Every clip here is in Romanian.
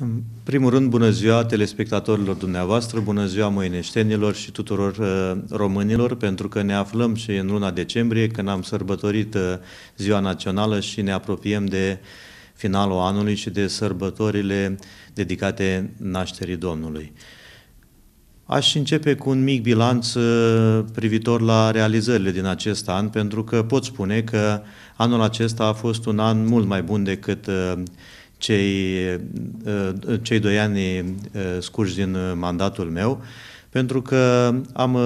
În primul rând, bună ziua telespectatorilor dumneavoastră, bună ziua măineștenilor și tuturor uh, românilor, pentru că ne aflăm și în luna decembrie, când am sărbătorit uh, Ziua Națională și ne apropiem de finalul anului și de sărbătorile dedicate nașterii Domnului. Aș începe cu un mic bilanț uh, privitor la realizările din acest an, pentru că pot spune că anul acesta a fost un an mult mai bun decât uh, cei, uh, uh, cei doi ani uh, scurși din mandatul meu, pentru că am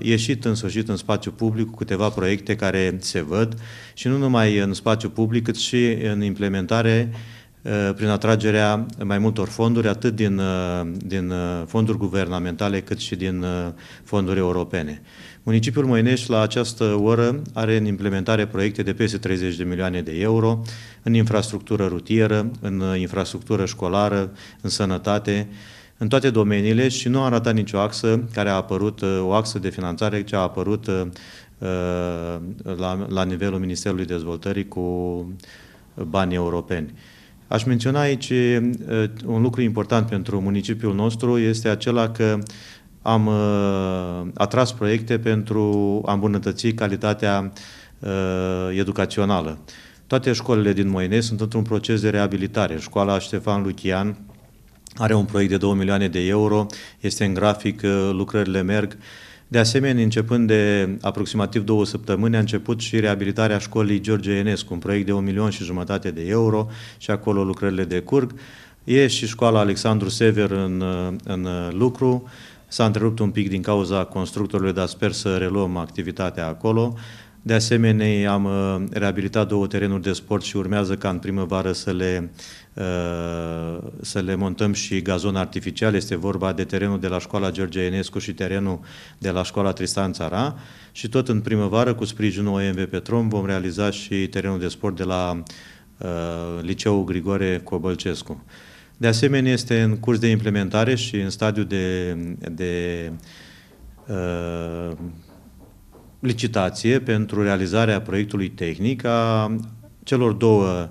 ieșit în sfârșit în spațiu public cu câteva proiecte care se văd și nu numai în spațiu public, cât și în implementare Uh, prin atragerea mai multor fonduri, atât din, uh, din uh, fonduri guvernamentale cât și din fonduri europene. Municipiul Moinești la această oră are în implementare proiecte de peste 30 de milioane de euro în infrastructură rutieră, în infrastructură școlară, în sănătate, în toate domeniile și nu a ratat nicio axă care a apărut, o axă de finanțare ce a apărut uh, la, la nivelul Ministerului Dezvoltării cu bani europeni. Aș menționa aici un lucru important pentru municipiul nostru, este acela că am atras proiecte pentru a îmbunătăți calitatea educațională. Toate școlile din Moine sunt într-un proces de reabilitare. Școala Ștefan Lucian are un proiect de 2 milioane de euro, este în grafic, lucrările merg. Uh, de asemenea, începând de aproximativ două săptămâni, a început și reabilitarea școlii George Enescu, un proiect de un milion și jumătate de euro și acolo lucrările curg. E și școala Alexandru Sever în, în lucru, S-a întrerupt un pic din cauza constructorului, dar sper să reluăm activitatea acolo. De asemenea, am uh, reabilitat două terenuri de sport și urmează ca în primăvară să le, uh, să le montăm și gazon artificial. Este vorba de terenul de la școala George Enescu și terenul de la școala Tristan Țara. Și tot în primăvară, cu sprijinul OMV Petrom, vom realiza și terenul de sport de la uh, Liceul Grigore Cobălcescu. De asemenea, este în curs de implementare și în stadiu de, de licitație pentru realizarea proiectului tehnic a celor două,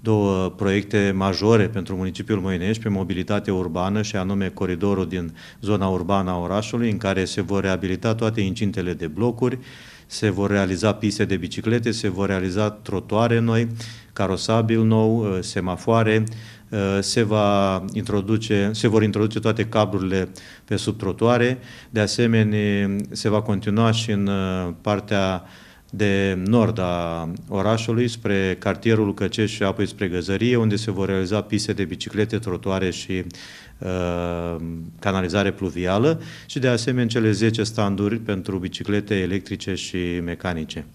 două proiecte majore pentru municipiul Moinești pe mobilitate urbană și anume coridorul din zona urbană a orașului în care se vor reabilita toate incintele de blocuri, se vor realiza piste de biciclete, se vor realiza trotuare noi, carosabil nou, semafoare, Uh, se, va introduce, se vor introduce toate cablurile pe sub trotuare. De asemenea, se va continua și în uh, partea de nord a orașului, spre cartierul Căceș și apoi spre Găzărie, unde se vor realiza piste de biciclete, trotuare și uh, canalizare pluvială și de asemenea cele 10 standuri pentru biciclete electrice și mecanice.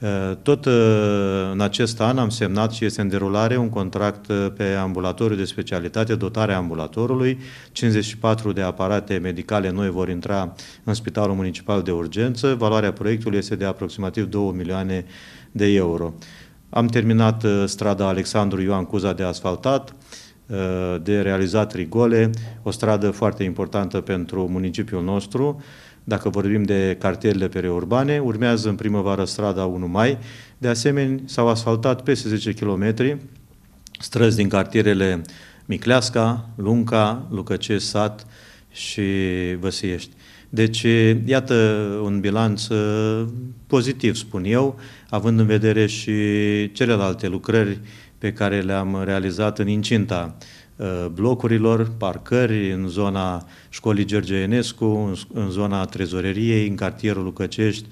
Eh, tot eh, în acest an am semnat și este în derulare un contract eh, pe ambulatoriu de specialitate, dotarea ambulatorului. 54 de aparate medicale noi vor intra în Spitalul Municipal de Urgență. Valoarea proiectului este de aproximativ 2 milioane de euro. Am terminat strada Alexandru Ioan Cuza de asfaltat, Eh, de realizat rigole, o stradă foarte importantă pentru municipiul nostru. Dacă vorbim de cartierele periurbane, urmează în primăvară strada 1 mai. De asemenea, s-au asfaltat peste 10 km străzi din cartierele Micleasca, Lunca, Lucăcesc, Sat și Văsiești. Deci, iată un bilanț eh, pozitiv, spun eu, având în vedere și celelalte lucrări pe care le-am realizat în incinta uh, blocurilor, parcări în zona școlii George Enescu, în zona trezoreriei, în cartierul Lucăcești,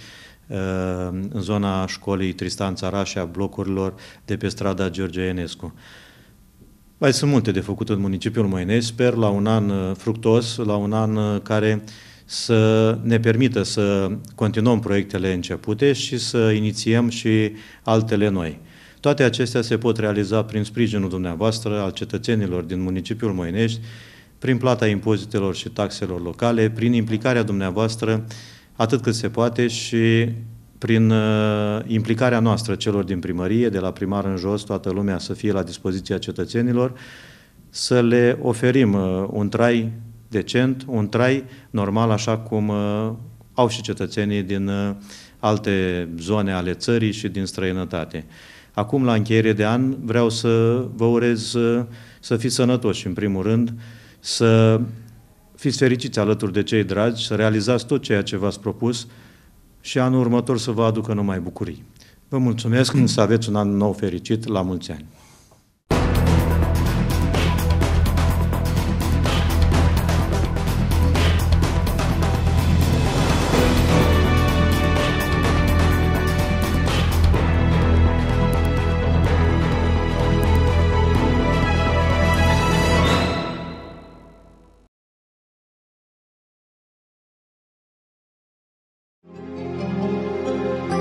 uh, în zona școlii Tristan Țaraș a blocurilor de pe strada George Enescu. Mai sunt multe de făcut în municipiul Moinei, sper la un an uh, fructos, la un an care să ne permită să continuăm proiectele începute și să inițiem și altele noi. Toate acestea se pot realiza prin sprijinul dumneavoastră al cetățenilor din municipiul Moinești, prin plata impozitelor și taxelor locale, prin implicarea dumneavoastră atât cât se poate și prin uh, implicarea noastră celor din primărie, de la primar în jos, toată lumea să fie la dispoziția cetățenilor, să le oferim uh, un trai decent, un trai normal, așa cum uh, au și cetățenii din uh, alte zone ale țării și din străinătate. Acum, la încheiere de an, vreau să vă urez să fiți sănătoși, în primul rând, să fiți fericiți alături de cei dragi, să realizați tot ceea ce v-ați propus și anul următor să vă aducă numai bucurii. Vă mulțumesc, să aveți un an nou fericit, la mulți ani! you